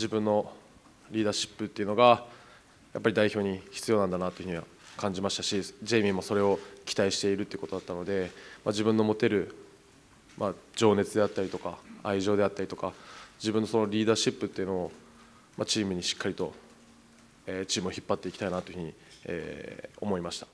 自分のリーダーシップっていうのがやっぱり代表に必要なんだなというふうには感じましたしジェイミーもそれを期待しているということだったので、まあ、自分の持てる、まあ、情熱であったりとか愛情であったりとか自分のそのリーダーシップっていうのを、まあ、チームにしっかりと、えー、チームを引っ張っていきたいなというふうに、えー、思いました。